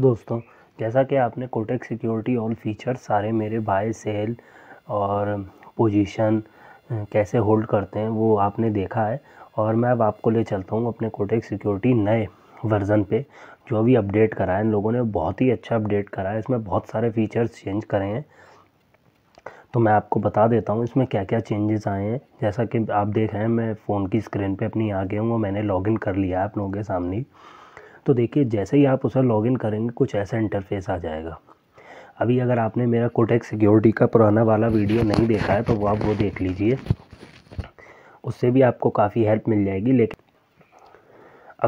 दोस्तों जैसा कि आपने कोटेक सिक्योरिटी ऑल फीचर सारे मेरे बाय सेल और पोजीशन कैसे होल्ड करते हैं वो आपने देखा है और मैं अब आपको ले चलता हूँ अपने कोटेक सिक्योरिटी नए वर्ज़न पे जो अभी अपडेट करा है इन लोगों ने बहुत ही अच्छा अपडेट करा है इसमें बहुत सारे फीचर्स चेंज करे हैं तो मैं आपको बता देता हूँ इसमें क्या क्या चेंजेस आए हैं जैसा कि आप देख रहे हैं मैं फ़ोन की स्क्रीन पे अपनी आ गया हूँ मैंने लॉगिन कर लिया है आप लोगों के सामने तो देखिए जैसे ही आप उसे लॉगिन करेंगे कुछ ऐसा इंटरफेस आ जाएगा अभी अगर आपने मेरा कोटेक सिक्योरिटी का पुराना वाला वीडियो नहीं देखा है तो वो आप वो देख लीजिए उससे भी आपको काफ़ी हेल्प मिल जाएगी लेकिन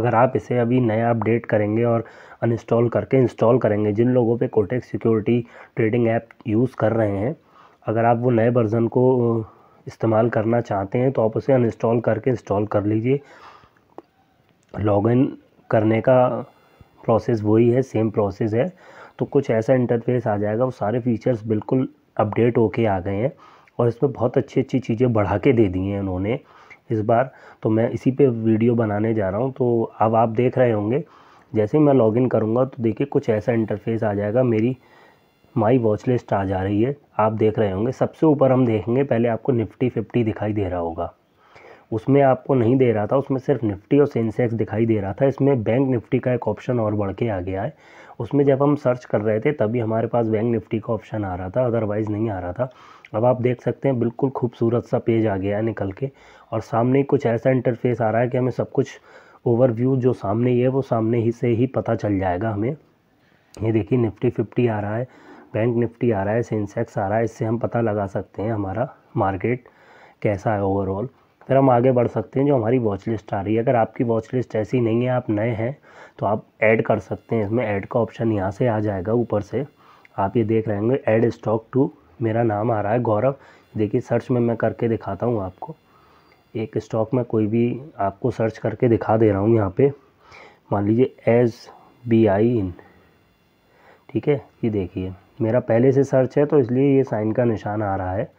अगर आप इसे अभी नया अपडेट करेंगे और अनइंस्टॉल करके इंस्टॉल करेंगे जिन लोगों पे Kotak security trading app use कर रहे हैं अगर आप वो नए वर्ज़न को इस्तेमाल करना चाहते हैं तो आप उसे अनइंस्टॉल करके इंस्टॉल कर लीजिए लॉगिन करने का प्रोसेस वही है सेम प्रोसेस है तो कुछ ऐसा इंटरफेस आ जाएगा वो सारे फीचर्स बिल्कुल अपडेट होके आ गए हैं और इसमें बहुत अच्छी अच्छी चीज़ें बढ़ा के दे दी हैं उन्होंने इस बार तो मैं इसी पे वीडियो बनाने जा रहा हूँ तो अब आप देख रहे होंगे जैसे ही मैं लॉगिन करूँगा तो देखिए कुछ ऐसा इंटरफेस आ जाएगा मेरी माई वॉच लिस्ट आ जा रही है आप देख रहे होंगे सबसे ऊपर हम देखेंगे पहले आपको निफ्टी फिफ्टी दिखाई दे रहा होगा उसमें आपको नहीं दे रहा था उसमें सिर्फ निफ्टी और सेंसेक्स दिखाई दे रहा था इसमें बैंक निफ्टी का एक ऑप्शन और बढ़ के आ गया है उसमें जब हम सर्च कर रहे थे तभी हमारे पास बैंक निफ्टी का ऑप्शन आ रहा था अदरवाइज़ नहीं आ रहा था अब आप देख सकते हैं बिल्कुल खूबसूरत सा पेज आ गया है निकल के और सामने कुछ ऐसा इंटरफेस आ रहा है कि हमें सब कुछ ओवरव्यू जो सामने ही है वो सामने ही से ही पता चल जाएगा हमें ये देखिए निफ्टी फिफ्टी आ रहा है बैंक निफ्टी आ रहा है सेंसेक्स आ रहा है इससे हम पता लगा सकते हैं हमारा मार्केट कैसा है ओवरऑल फिर हम आगे बढ़ सकते हैं जो हमारी वॉच लिस्ट आ रही है अगर आपकी वॉच लिस्ट ऐसी नहीं है आप नए हैं तो आप ऐड कर सकते हैं इसमें ऐड का ऑप्शन यहाँ से आ जाएगा ऊपर से आप ये देख रहे हैं ऐड स्टॉक टू मेरा नाम आ रहा है गौरव देखिए सर्च में मैं करके दिखाता हूँ आपको एक स्टॉक में कोई भी आपको सर्च करके दिखा दे रहा हूँ यहाँ पे मान लीजिए एस बी आई इन ठीक है ये देखिए मेरा पहले से सर्च है तो इसलिए ये साइन का निशान आ रहा है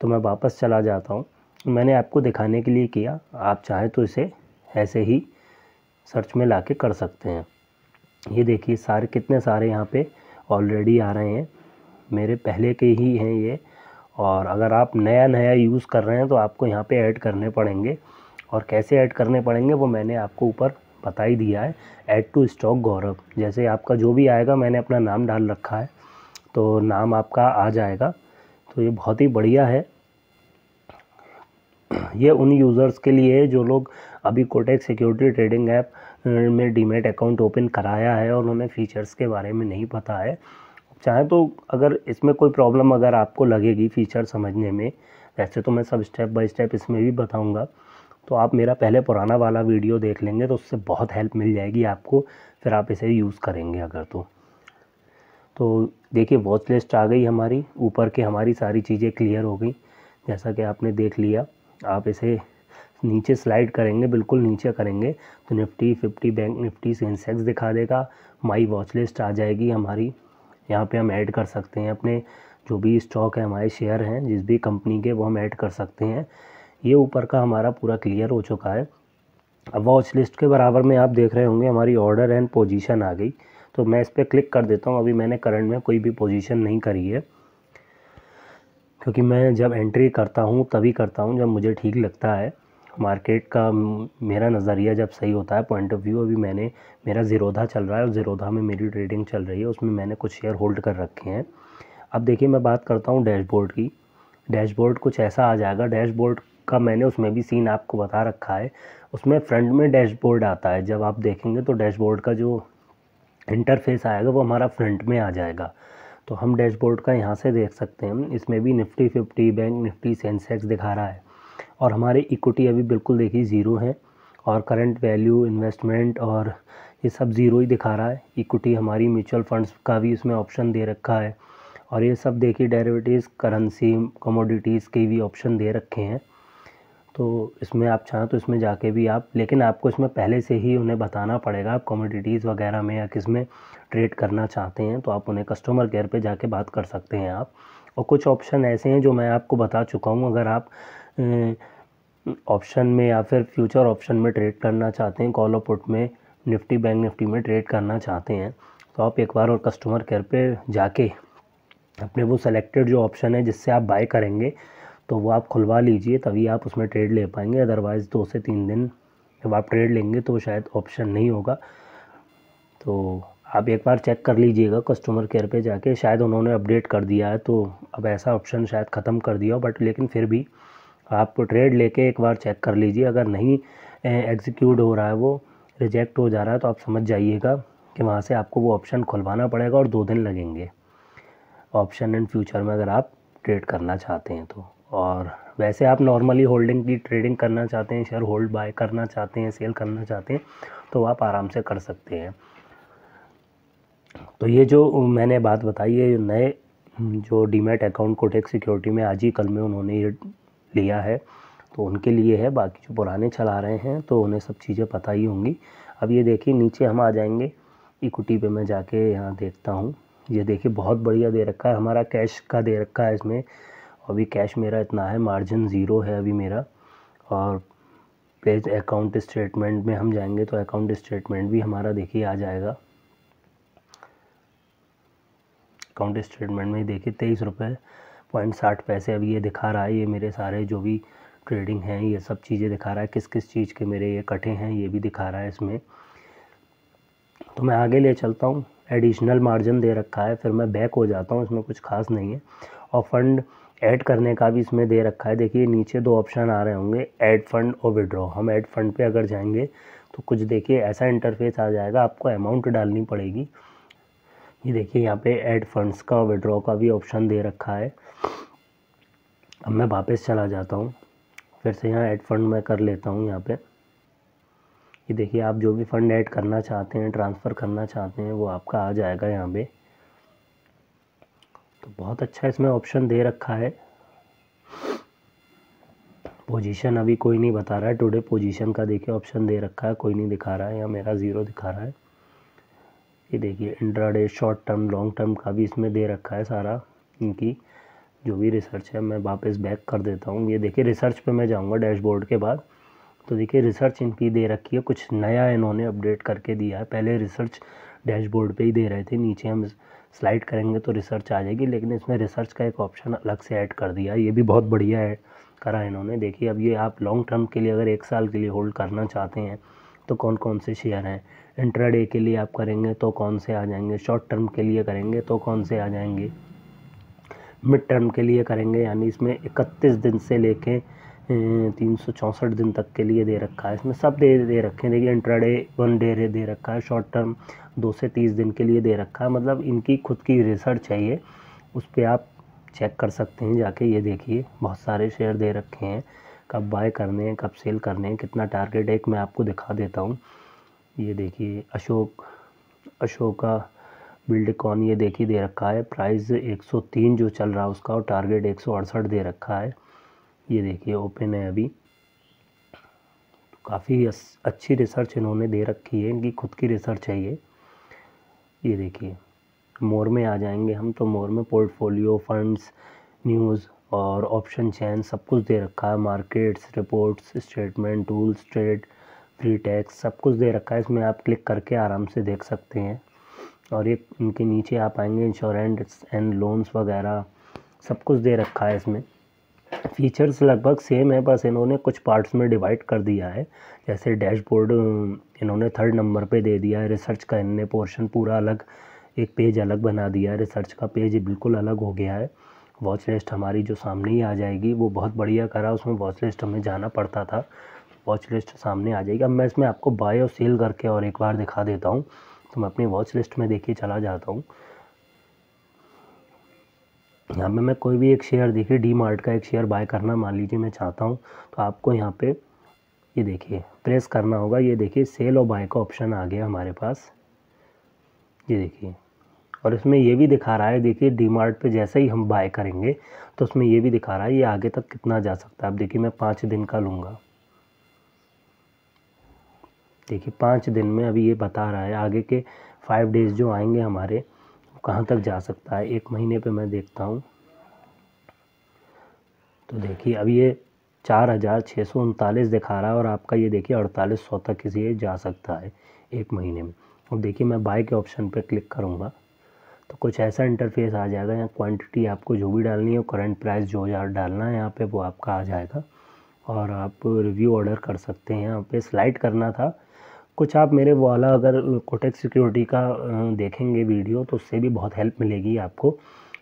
तो मैं वापस चला जाता हूँ मैंने आपको दिखाने के लिए किया आप चाहें तो इसे ऐसे ही सर्च में ला के कर सकते हैं ये देखिए सारे कितने सारे यहाँ पे ऑलरेडी आ रहे हैं मेरे पहले के ही हैं ये और अगर आप नया नया यूज़ कर रहे हैं तो आपको यहाँ पे ऐड करने पड़ेंगे और कैसे ऐड करने पड़ेंगे वो मैंने आपको ऊपर बता ही दिया है ऐड टू स्टॉक गौरव जैसे आपका जो भी आएगा मैंने अपना नाम डाल रखा है तो नाम आपका आ जाएगा तो ये बहुत ही बढ़िया है ये उन यूज़र्स के लिए है जो लोग अभी कोटेक सिक्योरिटी ट्रेडिंग ऐप में डीमेट अकाउंट ओपन कराया है और उन्हें फ़ीचर्स के बारे में नहीं पता है चाहे तो अगर इसमें कोई प्रॉब्लम अगर आपको लगेगी फ़ीचर समझने में वैसे तो मैं सब स्टेप बाय स्टेप इसमें भी बताऊंगा तो आप मेरा पहले पुराना वाला वीडियो देख लेंगे तो उससे बहुत हेल्प मिल जाएगी आपको फिर आप इसे यूज़ करेंगे अगर तो तो देखिए वॉच लिस्ट आ गई हमारी ऊपर के हमारी सारी चीज़ें क्लियर हो गई जैसा कि आपने देख लिया आप इसे नीचे स्लाइड करेंगे बिल्कुल नीचे करेंगे तो Nifty fifty bank Nifty Sensex दिखा देगा माई वॉच लिस्ट आ जाएगी हमारी यहाँ पे हम ऐड कर सकते हैं अपने जो भी स्टॉक है हमारे शेयर हैं जिस भी कंपनी के वो हम ऐड कर सकते हैं ये ऊपर का हमारा पूरा क्लियर हो चुका है अब वॉच लिस्ट के बराबर में आप देख रहे होंगे हमारी ऑर्डर एंड पोजिशन आ गई तो मैं इस पर क्लिक कर देता हूँ अभी मैंने करंट में कोई भी पोजिशन नहीं करी है क्योंकि मैं जब एंट्री करता हूँ तभी करता हूँ जब मुझे ठीक लगता है मार्केट का मेरा नज़रिया जब सही होता है पॉइंट ऑफ व्यू अभी मैंने मेरा ज़ीरोधा चल रहा है और ज़ीरोधा में मेरी ट्रेडिंग चल रही है उसमें मैंने कुछ शेयर होल्ड कर रखे हैं अब देखिए मैं बात करता हूँ डैशबोर्ड की डैशबोर्ड कुछ ऐसा आ जाएगा डैशबोर्ड का मैंने उसमें भी सीन आपको बता रखा है उसमें फ्रंट में डैशबोर्ड आता है जब आप देखेंगे तो डैशबोर्ड का जो इंटरफेस आएगा वो हमारा फ्रंट में आ जाएगा तो हम डैशबोर्ड का यहाँ से देख सकते हैं इसमें भी Nifty fifty bank Nifty Sensex दिखा रहा है और हमारे इक्विटी अभी बिल्कुल देखिए ज़ीरो है और करंट वैल्यू इन्वेस्टमेंट और ये सब ज़ीरो ही दिखा रहा है इक्विटी हमारी म्यूचुअल फंड्स का भी इसमें ऑप्शन दे रखा है और ये सब देखिए डेरिवेटिव्स करेंसी कमोडिटीज़ के भी ऑप्शन दे रखे हैं तो इसमें आप चाहें तो इसमें जाके भी आप लेकिन आपको इसमें पहले से ही उन्हें बताना पड़ेगा आप कमोडिटीज़ वगैरह में या किस में ट्रेड करना चाहते हैं तो आप उन्हें कस्टमर केयर पे जाके बात कर सकते हैं आप और कुछ ऑप्शन ऐसे हैं जो मैं आपको बता चुका हूँ अगर आप ऑप्शन में या फिर फ्यूचर ऑप्शन में ट्रेड करना चाहते हैं कॉल ऑपुट में निफ्टी बैंक निफ्टी में ट्रेड करना चाहते हैं तो आप एक बार और कस्टमर केयर पर जाके अपने वो सेलेक्टेड जो ऑप्शन है जिससे आप बाय करेंगे तो वो आप खुलवा लीजिए तभी आप उसमें ट्रेड ले पाएंगे अदरवाइज़ दो से तीन दिन जब आप ट्रेड लेंगे तो शायद ऑप्शन नहीं होगा तो आप एक बार चेक कर लीजिएगा कस्टमर केयर पे जाके शायद उन्होंने अपडेट कर दिया है तो अब ऐसा ऑप्शन शायद ख़त्म कर दिया हो बट लेकिन फिर भी आप ट्रेड लेके एक बार चेक कर लीजिए अगर नहीं एग्जीक्यूट हो रहा है वो रिजेक्ट हो जा रहा है तो आप समझ जाइएगा कि वहाँ से आपको वो ऑप्शन खुलवाना पड़ेगा और दो दिन लगेंगे ऑप्शन इन फ्यूचर में अगर आप ट्रेड करना चाहते हैं तो और वैसे आप नॉर्मली होल्डिंग की ट्रेडिंग करना चाहते हैं शेयर होल्ड बाय करना चाहते हैं सेल करना चाहते हैं तो आप आराम से कर सकते हैं तो ये जो मैंने बात बताई है नए जो डीमेट अकाउंट कोटेक सिक्योरिटी में आज ही कल में उन्होंने ये लिया है तो उनके लिए है बाकी जो पुराने चला रहे हैं तो उन्हें सब चीज़ें पता ही होंगी अब ये देखिए नीचे हम आ जाएंगे इक्विटी पे मैं जाके यहाँ देखता हूँ ये देखिए बहुत बढ़िया दे रखा है हमारा कैश का दे रखा है इसमें अभी कैश मेरा इतना है मार्जिन ज़ीरो है अभी मेरा और पेज अकाउंट स्टेटमेंट में हम जाएंगे तो अकाउंट स्टेटमेंट भी हमारा देखिए आ जाएगा अकाउंट स्टेटमेंट में देखिए तेईस रुपये पॉइंट साठ पैसे अभी ये दिखा रहा है ये मेरे सारे जो भी ट्रेडिंग हैं ये सब चीज़ें दिखा रहा है किस किस चीज़ के मेरे ये कटे हैं ये भी दिखा रहा है इसमें तो मैं आगे ले चलता हूँ एडिशनल मार्जिन दे रखा है फिर मैं बैक हो जाता हूँ इसमें कुछ खास नहीं है और फंड ऐड करने का भी इसमें दे रखा है देखिए नीचे दो ऑप्शन आ रहे होंगे ऐड फंड और विड्रॉ हम ऐड फंड पे अगर जाएंगे तो कुछ देखिए ऐसा इंटरफेस आ जाएगा आपको अमाउंट डालनी पड़ेगी ये देखिए यहाँ पे ऐड फंड्स का विड्रॉ का भी ऑप्शन दे रखा है अब मैं वापस चला जाता हूँ फिर से यहाँ ऐड फंड मैं कर लेता हूँ यहाँ पर ये देखिए आप जो भी फ़ंड ऐड करना चाहते हैं ट्रांसफ़र करना चाहते हैं वो आपका आ जाएगा यहाँ पर तो बहुत अच्छा इसमें ऑप्शन दे रखा है पोजीशन अभी कोई नहीं बता रहा है टुडे पोजीशन का देखिए ऑप्शन दे रखा है कोई नहीं दिखा रहा है या मेरा ज़ीरो दिखा रहा है ये देखिए intraday short term long term का भी इसमें दे रखा है सारा इनकी जो भी रिसर्च है मैं वापस बैक कर देता हूँ ये देखिए रिसर्च पे मैं जाऊँगा डैशबोर्ड के बाद तो देखिए रिसर्च इनकी दे रखी है कुछ नया इन्होंने अपडेट करके दिया है पहले रिसर्च डैशबोर्ड पे ही दे रहे थे नीचे हम स्लाइड करेंगे तो रिसर्च आ जाएगी लेकिन इसमें रिसर्च का एक ऑप्शन अलग से ऐड कर दिया ये भी बहुत बढ़िया है करा इन्होंने देखिए अब ये आप लॉन्ग टर्म के लिए अगर एक साल के लिए होल्ड करना चाहते हैं तो कौन कौन से शेयर हैं इंट्राडे के लिए आप करेंगे तो कौन से आ जाएंगे शॉर्ट टर्म के लिए करेंगे तो कौन से आ जाएंगे मिड टर्म के लिए करेंगे यानी इसमें इकतीस दिन से लेके तीन सौ चौंसठ दिन तक के लिए दे रखा है इसमें सब दे दे रखे हैं देखिए इंट्राडे वन डे दे रखा है शॉर्ट टर्म दो से तीस दिन के लिए दे रखा है मतलब इनकी खुद की रिसर्च है ये उस पर आप चेक कर सकते हैं जाके ये देखिए बहुत सारे शेयर दे रखे हैं कब बाय करने हैं कब सेल करने हैं कितना टारगेट है एक मैं आपको दिखा देता हूँ ये देखिए अशोक अशोका बिल्डकॉन ये देखिए दे रखा है प्राइस 103 जो चल रहा है उसका और टारगेट एक दे रखा है ये देखिए ओपन है अभी तो काफ़ी अच्छी रिसर्च इन्होंने दे रखी है इनकी खुद की रिसर्च है ये ये देखिए मोर में आ जाएंगे हम तो मोर में पोर्टफोलियो फंड्स न्यूज़ और ऑप्शन चैन सब कुछ दे रखा है markets reports statement tools trade free tax सब कुछ दे रखा है इसमें आप क्लिक करके आराम से देख सकते हैं और ये इनके नीचे आप आएंगे इंश्योरेंस एंड लोन्स वगैरह सब कुछ दे रखा है इसमें फीचर्स लगभग सेम है बस इन्होंने कुछ पार्ट्स में डिवाइड कर दिया है जैसे डैशबोर्ड इन्होंने थर्ड नंबर पे दे दिया है रिसर्च का इन्होंने पोर्शन पूरा अलग एक पेज अलग बना दिया है रिसर्च का पेज बिल्कुल अलग हो गया है वॉच लिस्ट हमारी जो सामने ही आ जाएगी वो बहुत बढ़िया करा उसमें वॉच लिस्ट हमें जाना पड़ता था वॉच लिस्ट सामने आ जाएगी अब मैं इसमें आपको बाय और सेल करके और एक बार दिखा देता हूँ तो मैं अपनी वॉच लिस्ट में देखिए चला जाता हूँ यहाँ पे मैं कोई भी एक शेयर देखिए डी मार्ट का एक शेयर बाय करना मान लीजिए मैं चाहता हूँ तो आपको यहाँ पे ये देखिए प्रेस करना होगा ये देखिए सेल और बाय का ऑप्शन आ गया हमारे पास ये देखिए और इसमें ये भी दिखा रहा है देखिए डी मार्ट पर जैसे ही हम बाय करेंगे तो उसमें ये भी दिखा रहा है ये आगे तक कितना जा सकता है आप देखिए मैं पाँच दिन का लूँगा देखिए पाँच दिन में अभी ये बता रहा है आगे के फाइव डेज़ जो आएंगे हमारे कहाँ तक जा सकता है एक महीने पे मैं देखता हूँ तो देखिए अब ये चार हज़ार छः सौ उनतालीस दिखा रहा है और आपका ये देखिए अड़तालीस सौ तक किसी जा सकता है एक महीने में अब देखिए मैं बाई के ऑप्शन पे क्लिक करूँगा तो कुछ ऐसा इंटरफेस आ जाएगा यहाँ क्वांटिटी आपको जो भी डालनी है करंट प्राइस जो यार डालना है यहाँ पे वो आपका आ जाएगा और आप रिव्यू ऑर्डर कर सकते हैं यहाँ पे स्लाइड करना था कुछ आप मेरे वाला अगर कोटेक सिक्योरिटी का देखेंगे वीडियो तो उससे भी बहुत हेल्प मिलेगी आपको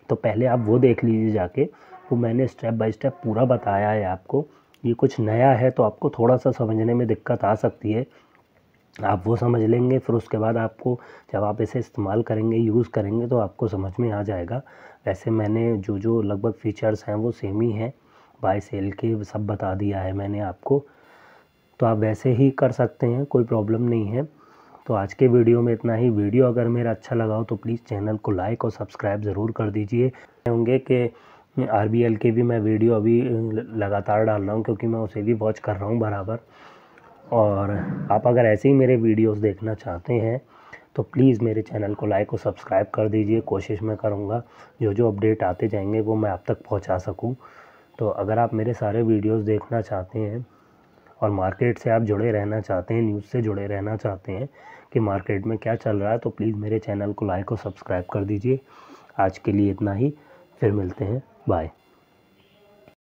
तो पहले आप वो देख लीजिए जाके वो तो मैंने स्टेप बाय स्टेप पूरा बताया है आपको ये कुछ नया है तो आपको थोड़ा सा समझने में दिक्कत आ सकती है आप वो समझ लेंगे फिर उसके बाद आपको जब आप इसे इस्तेमाल करेंगे यूज़ करेंगे तो आपको समझ में आ जाएगा वैसे मैंने जो जो लगभग फ़ीचर्स हैं वो सेम ही हैं बाय सेल के सब बता दिया है मैंने आपको तो आप वैसे ही कर सकते हैं कोई प्रॉब्लम नहीं है तो आज के वीडियो में इतना ही वीडियो अगर मेरा अच्छा लगा हो तो प्लीज़ चैनल को लाइक और सब्सक्राइब ज़रूर कर दीजिए होंगे कि आर के भी मैं वीडियो अभी लगातार डाल रहा हूँ क्योंकि मैं उसे भी वॉच कर रहा हूँ बराबर और आप अगर ऐसे ही मेरे वीडियोस देखना चाहते हैं तो प्लीज़ मेरे चैनल को लाइक और सब्सक्राइब कर दीजिए कोशिश मैं करूँगा जो जो अपडेट आते जाएंगे वो मैं आप तक पहुँचा सकूँ तो अगर आप मेरे सारे वीडियोज़ देखना चाहते हैं और मार्केट से आप जुड़े रहना चाहते हैं न्यूज़ से जुड़े रहना चाहते हैं कि मार्केट में क्या चल रहा है तो प्लीज़ मेरे चैनल को लाइक और सब्सक्राइब कर दीजिए आज के लिए इतना ही फिर मिलते हैं बाय